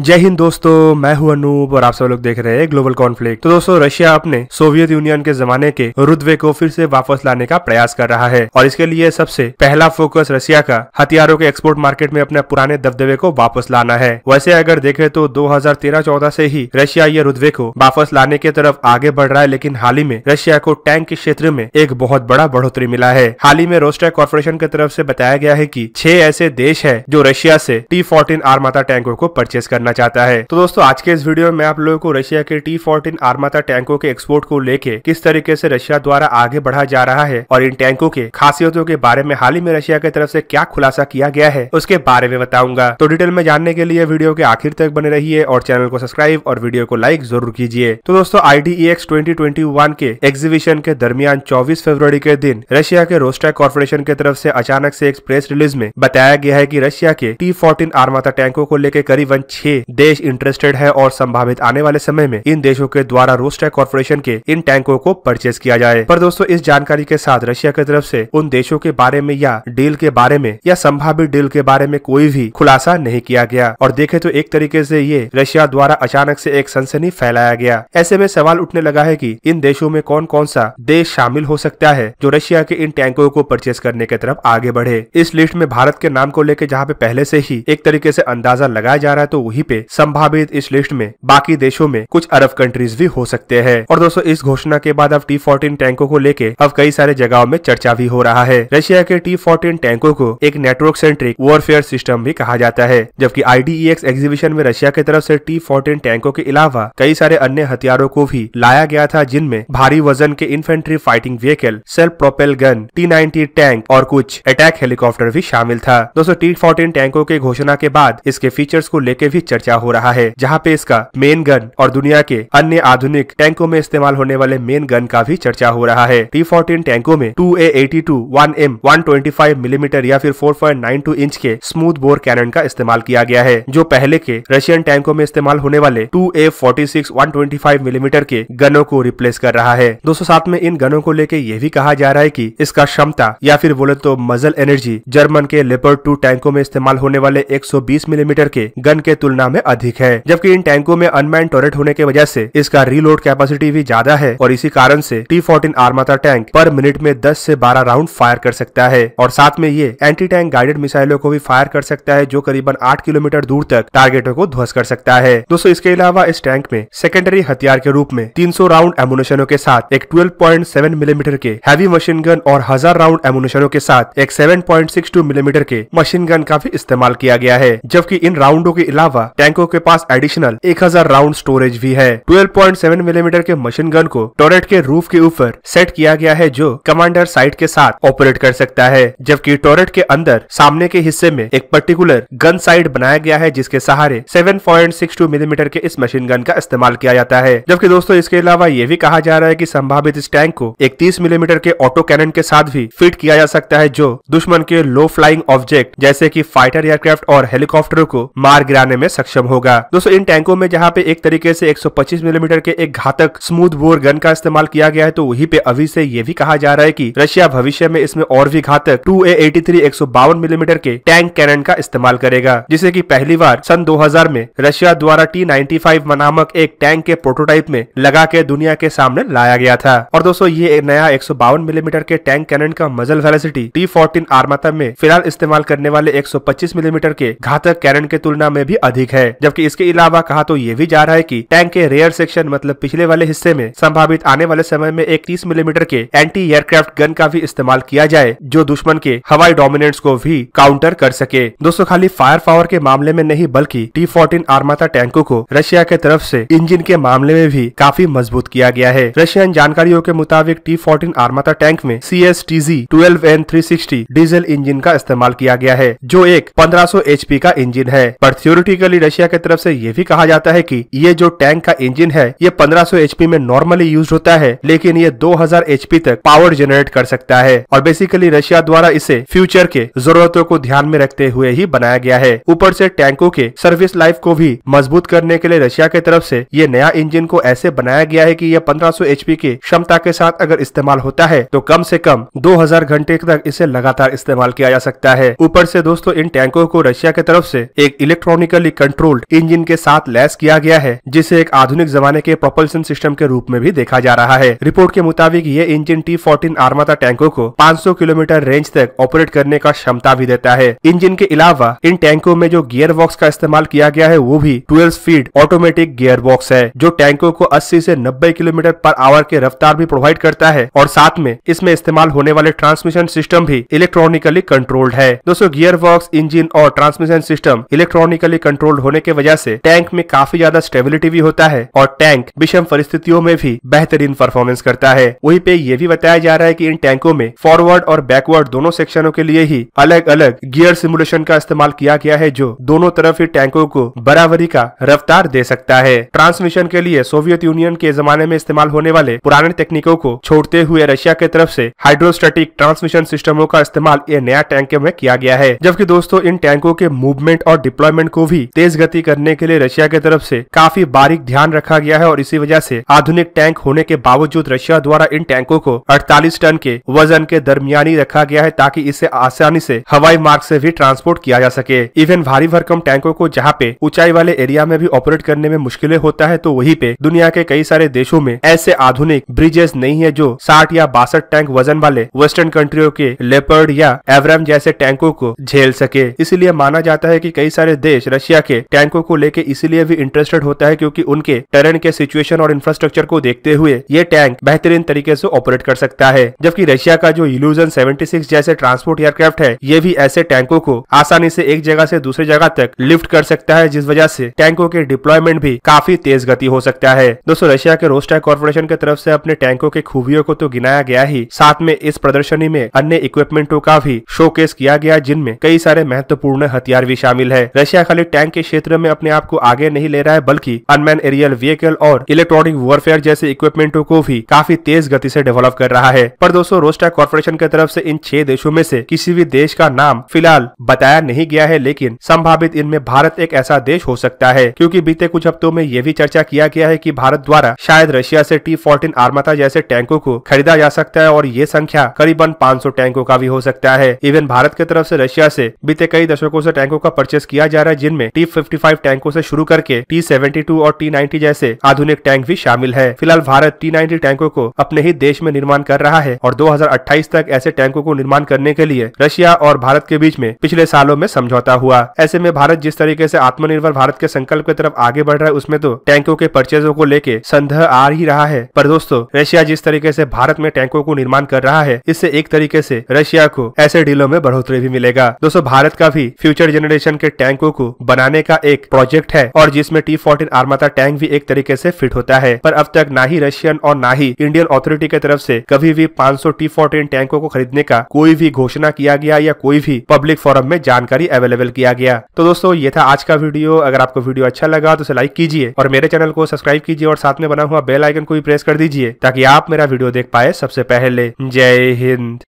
जय हिंद दोस्तों मैं हूं अनूप और आप सब लोग देख रहे हैं ग्लोबल कॉन्फ्लिक्ट तो दोस्तों रशिया अपने सोवियत यूनियन के जमाने के रुद्वे को फिर से वापस लाने का प्रयास कर रहा है और इसके लिए सबसे पहला फोकस रशिया का हथियारों के एक्सपोर्ट मार्केट में अपने पुराने दबदबे को वापस लाना है वैसे अगर देखे तो दो हजार से ही रशिया ये रुद्वे को वापस लाने की तरफ आगे बढ़ रहा है लेकिन हाल ही में रशिया को टैंक के क्षेत्र में एक बहुत बड़ा बढ़ोतरी मिला है हाल ही में रोस्टा कॉर्पोरेशन की तरफ ऐसी बताया गया है की छह ऐसे देश है जो रशिया ऐसी टी फोर्टीन आर्माता टैंकों को परचेज करना करना चाहता है तो दोस्तों आज के इस वीडियो में आप लोगों को रशिया के टी फोर्टीन आर्माता टैंकों के एक्सपोर्ट को लेके किस तरीके से रशिया द्वारा आगे बढ़ा जा रहा है और इन टैंकों के खासियतों के बारे में हाल ही में रशिया की तरफ से क्या खुलासा किया गया है उसके बारे में बताऊंगा तो डिटेल में जानने के लिए वीडियो के आखिर तक बने रही और चैनल को सब्सक्राइब और वीडियो को लाइक जरूर कीजिए तो दोस्तों आई डी e के एग्जीबिशन के दरमियान चौबीस फरवरी के दिन रशिया के रोस्टा कॉर्पोरेशन के तरफ से अचानक से एक प्रेस रिलीज में बताया गया है कि रशिया के टी फोर्टीन आर्माता टैंकों को लेकर करीबन छह देश इंटरेस्टेड है और संभावित आने वाले समय में इन देशों के द्वारा रोस्टेक कॉरपोरेशन के इन टैंकों को परचेज किया जाए पर दोस्तों इस जानकारी के साथ रशिया की तरफ से उन देशों के बारे में या डील के बारे में या संभावित डील के बारे में कोई भी खुलासा नहीं किया गया और देखे तो एक तरीके से ये रशिया द्वारा अचानक से एक सनसनी फैलाया गया ऐसे में सवाल उठने लगा है कि इन देशों में कौन कौन सा देश शामिल हो सकता है जो रशिया के इन टैंकों को परचेज करने की तरफ आगे बढ़े इस लिस्ट में भारत के नाम को लेकर जहाँ पे पहले से ही एक तरीके से अंदाजा लगाया जा रहा है तो वही पे संभावित इस लिस्ट में बाकी देशों में कुछ अरब कंट्रीज भी हो सकते हैं और दोस्तों इस घोषणा के बाद अब टी फोर्टीन टैंकों को लेके अब कई सारे जगहों में चर्चा भी हो रहा है रशिया के टी फोर्टीन टैंकों को एक नेटवर्क सेंट्रिक वॉरफेयर सिस्टम भी कहा जाता है जबकि आई एग्जीबिशन e में रशिया की तरफ ऐसी टी फोर्टीन टैंकों के अलावा कई सारे अन्य हथियारों को भी लाया गया था जिनमें भारी वजन के infantry fighting vehicle self propel gun T ninety tank और कुछ अटैक हेलीकॉप्टर भी शामिल था दोस्तों टी फोर्टीन टैंकों के घोषणा के बाद इसके फीचर्स को लेकर भी चर्चा चर्चा हो रहा है जहाँ पे इसका मेन गन और दुनिया के अन्य आधुनिक टैंकों में इस्तेमाल होने वाले मेन गन का भी चर्चा हो रहा है टी फोर्टीन टैंकों में two A eighty two one M one twenty five millimetre या फिर four point nine two inch के स्मूथ बोर कैनन का इस्तेमाल किया गया है जो पहले के रशियन टैंकों में इस्तेमाल होने वाले two A forty six one twenty five millimetre के गनों को रिप्लेस कर रहा है दो सौ साथ में इन गनों को लेके ये भी कहा जा रहा है की इसका क्षमता या फिर बोले तो मजल एनर्जी जर्मन के लेपर टू टैंकों में इस्तेमाल होने वाले एक सौ बीस मिलीमीटर के गन के तुलना तुलना में अधिक है जबकि इन टैंकों में अनमैन टॉयलेट होने की वजह से इसका रीलोड कैपेसिटी भी ज्यादा है और इसी कारण से टी फोर्टीन आर्माता टैंक पर मिनट में दस से बारह राउंड फायर कर सकता है और साथ में ये एंटी टैंक गाइडेड मिसाइलों को भी फायर कर सकता है जो करीबन आठ किलोमीटर दूर तक टारगेटों को ध्वस्त कर सकता है दोस्तों इसके अलावा इस टैंक में सेकेंडरी हथियार के रूप में 300 राउंड एमुनेशनों के साथ एक 12.7 मिलीमीटर mm के हैवी मशीन गन और हजार राउंड एमुनेशनों के साथ एक 7.62 मिलीमीटर mm के मशीन गन का भी इस्तेमाल किया गया है जबकि इन राउंडों के अलावा टैंकों के पास एडिशनल 1000 राउंड स्टोरेज भी है 12.7 मिलीमीटर mm के मशीन गन को टॉरेट के रूफ के ऊपर सेट किया गया है जो कमांडर साइट के साथ ऑपरेट कर सकता है जबकि टॉरेट के अंदर सामने के हिस्से में एक पर्टिकुलर गन साइट बनाया गया है जिसके सहारे 7.62 मिलीमीटर mm के इस मशीन गन का इस्तेमाल किया जाता है जबकि दोस्तों इसके अलावा ये भी कहा जा रहा है की संभावित इस टैंक को एक तीस मिलीमीटर mm के ऑटो कैनन के साथ भी फिट किया जा सकता है जो दुश्मन के लो फ्लाइंग ऑब्जेक्ट जैसे की फाइटर एयरक्राफ्ट और हेलीकॉप्टर को मार गिराने में सक्षम होगा दोस्तों इन टैंकों में जहाँ पे एक तरीके से 125 मिलीमीटर के एक घातक स्मूथ बोर गन का इस्तेमाल किया गया है तो वही पे अभी से ये भी कहा जा रहा है की रशिया भविष्य में इसमें और भी घातक टू ए एटी थ्री एक सौ बावन मिलीमीटर के टैंक कैनन का इस्तेमाल करेगा जिसे की पहली बार सन दो हजार में रशिया द्वारा टी नाइन्टी फाइव नामक एक टैंक के प्रोटोटाइप में लगा के दुनिया के सामने लाया गया था और दोस्तों ये नया एक सौ बावन मिलीमीटर के टैंक कैनन का मजल वेलोसिटी टी फोर्टीन आर्माता में फिलहाल इस्तेमाल करने वाले एक सौ पच्चीस मिलीमीटर के घातक कैनन के तुलना में भी अधिक अधिक है जबकि इसके अलावा कहा तो ये भी जा रहा है की टैंक के रेयर सेक्शन मतलब पिछले वाले हिस्से में संभावित आने वाले समय में एक तीस मिलीमीटर के एंटी एयरक्राफ्ट गन का भी इस्तेमाल किया जाए जो दुश्मन के हवाई डोमिनेंस को भी काउंटर कर सके दोस्तों खाली फायर पावर के मामले में नहीं बल्कि टी फोर्टीन आर्माता टैंकों को रशिया के तरफ से इंजन के मामले में भी काफी मजबूत किया गया है रशियन जानकारियों के मुताबिक टी फोर्टीन आर्माता टैंक में C S T G twelve N three sixty diesel engine का इस्तेमाल किया गया है जो एक पंद्रह सौ एच पी का इंजिन है पर थ्योरिटिकली ऑफिशियली रशिया की तरफ से ये भी कहा जाता है कि ये जो टैंक का इंजन है ये 1500 एचपी में नॉर्मली यूज होता है लेकिन ये 2000 एचपी तक पावर जनरेट कर सकता है और बेसिकली रशिया द्वारा इसे फ्यूचर के जरूरतों को ध्यान में रखते हुए ही बनाया गया है ऊपर से टैंकों के सर्विस लाइफ को भी मजबूत करने के लिए रशिया की तरफ से ये नया इंजन को ऐसे बनाया गया है की यह पंद्रह सौ की क्षमता के साथ अगर इस्तेमाल होता है तो कम से कम 2000 घंटे तक इसे लगातार इस्तेमाल किया जा सकता है ऊपर से दोस्तों इन टैंकों को रशिया की तरफ से एक इलेक्ट्रॉनिकली कंट्रोल्ड इंजन के साथ लैस किया गया है जिसे एक आधुनिक जमाने के प्रोपल्सन सिस्टम के रूप में भी देखा जा रहा है रिपोर्ट के मुताबिक ये इंजन टी फोर्टीन आर्माता टैंकों को 500 किलोमीटर रेंज तक ऑपरेट करने का क्षमता भी देता है इंजन के अलावा इन टैंकों में जो गियर बॉक्स का इस्तेमाल किया गया है वो भी twelve speed automatic gear box है जो टैंकों को अस्सी ऐसी नब्बे किलोमीटर पर आवर के रफ्तार भी प्रोवाइड करता है और साथ में इसमें इस्तेमाल होने वाले ट्रांसमिशन सिस्टम भी इलेक्ट्रॉनिकली कंट्रोल्ड है दोस्तों गियर बॉक्स इंजन और transmission system electronically control controlled होने की वजह से टैंक में काफी ज्यादा स्टेबिलिटी भी होता है और टैंक विषम परिस्थितियों में भी बेहतरीन परफॉर्मेंस करता है वहीं पे ये भी बताया जा रहा है की इन टैंकों में फॉरवर्ड और बैकवर्ड दोनों सेक्शनों के लिए ही अलग अलग गियर सिमुलेशन का इस्तेमाल किया गया है जो दोनों तरफ ही टैंकों को बराबरी का रफ्तार दे सकता है ट्रांसमिशन के लिए सोवियत यूनियन के जमाने में इस्तेमाल होने वाले पुराने तकनीकों को छोड़ते हुए रशिया के तरफ से हाइड्रोस्टेटिक ट्रांसमिशन सिस्टमों का इस्तेमाल ये नया टैंक में किया गया है जबकि दोस्तों इन टैंकों के मूवमेंट और डिप्लॉयमेंट को भी तेज तेज गति करने के लिए रशिया की तरफ से काफी बारीक ध्यान रखा गया है और इसी वजह से आधुनिक टैंक होने के बावजूद रशिया द्वारा इन टैंकों को 48 टन के वजन के दरमियानी रखा गया है ताकि इसे आसानी से हवाई मार्ग से भी ट्रांसपोर्ट किया जा सके इवन भारी भरकम टैंकों को जहाँ पे ऊंचाई वाले एरिया में भी ऑपरेट करने में मुश्किलें होता है तो वही पे दुनिया के कई सारे देशों में ऐसे आधुनिक ब्रिजेस नहीं है जो साठ या बासठ टैंक वजन वाले वेस्टर्न कंट्रियों के लेपर्ड या एवरम जैसे टैंकों को झेल सके इसलिए माना जाता है की कई सारे देश रशिया के के टैंकों को लेके इसीलिए भी इंटरेस्टेड होता है क्योंकि उनके टेरन के सिचुएशन और इंफ्रास्ट्रक्चर को देखते हुए ये टैंक बेहतरीन तरीके से ऑपरेट कर सकता है जबकि रशिया का जो इलूजन 76 जैसे ट्रांसपोर्ट एयरक्राफ्ट है ये भी ऐसे टैंकों को आसानी से एक जगह से दूसरी जगह तक लिफ्ट कर सकता है जिस वजह से टैंकों के डिप्लॉयमेंट भी काफी तेज गति हो सकता है दोस्तों रशिया के रोस्टा कॉर्पोरेशन की तरफ से अपने टैंकों के खूबियों को तो गिनाया गया ही साथ में इस प्रदर्शनी में अन्य इक्विपमेंटों का भी शोकेस किया गया जिनमें कई सारे महत्वपूर्ण हथियार भी शामिल है रशिया खाली टैंक के क्षेत्र में अपने आप को आगे नहीं ले रहा है बल्कि अनमैन एरियल व्हीकल और इलेक्ट्रॉनिक वॉरफेयर जैसे इक्विपमेंटो को भी काफी तेज गति से डेवलप कर रहा है पर दोस्तों रोस्टा कॉर्पोरेशन की तरफ से इन छह देशों में से किसी भी देश का नाम फिलहाल बताया नहीं गया है लेकिन संभावित इनमें भारत एक ऐसा देश हो सकता है क्योंकि बीते कुछ हफ्तों में यह भी चर्चा किया गया है कि भारत द्वारा शायद रशिया से टी फोर्टीन आर्माता जैसे टैंकों को खरीदा जा सकता है और ये संख्या करीबन 500 टैंकों का भी हो सकता है इवन भारत की तरफ से रशिया से बीते कई दशकों से टैंकों का परचेस किया जा रहा है जिनमें टी फिफ्टी टैंकों से शुरू करके टी और टी जैसे आधुनिक टैंक भी शामिल है फिलहाल भारत टी टैंकों को अपने ही देश में निर्माण कर रहा है और दो तक ऐसे टैंकों को निर्माण करने के लिए रशिया और भारत के बीच में पिछले सालों में समझौता हुआ ऐसे में भारत जिस तरीके से आत्मनिर्भर भारत के संकल्प की तरफ आगे बढ़ रहा है उसमें तो टैंकों के परचेजों को लेके संदेह आ ही रहा है पर दोस्तों रशिया जिस तरीके से भारत में टैंकों को निर्माण कर रहा है इससे एक तरीके से रशिया को ऐसे डीलों में बढ़ोतरी भी मिलेगा दोस्तों भारत का भी फ्यूचर जनरेशन के टैंकों को बनाने बनाने का एक प्रोजेक्ट है और जिसमें टी फोर्टीन आर्माता टैंक भी एक तरीके से फिट होता है पर अब तक ना ही रशियन और ना ही इंडियन अथॉरिटी की तरफ से कभी भी 500 टी फोर्टीन टैंकों को खरीदने का कोई भी घोषणा किया गया या कोई भी पब्लिक फोरम में जानकारी अवेलेबल किया गया तो दोस्तों ये था आज का वीडियो अगर आपको वीडियो अच्छा लगा तो उसे लाइक कीजिए और मेरे चैनल को सब्सक्राइब कीजिए और साथ में बना हुआ बेल आइकन को भी प्रेस कर दीजिए ताकि आप मेरा वीडियो देख पाए सबसे पहले जय हिंद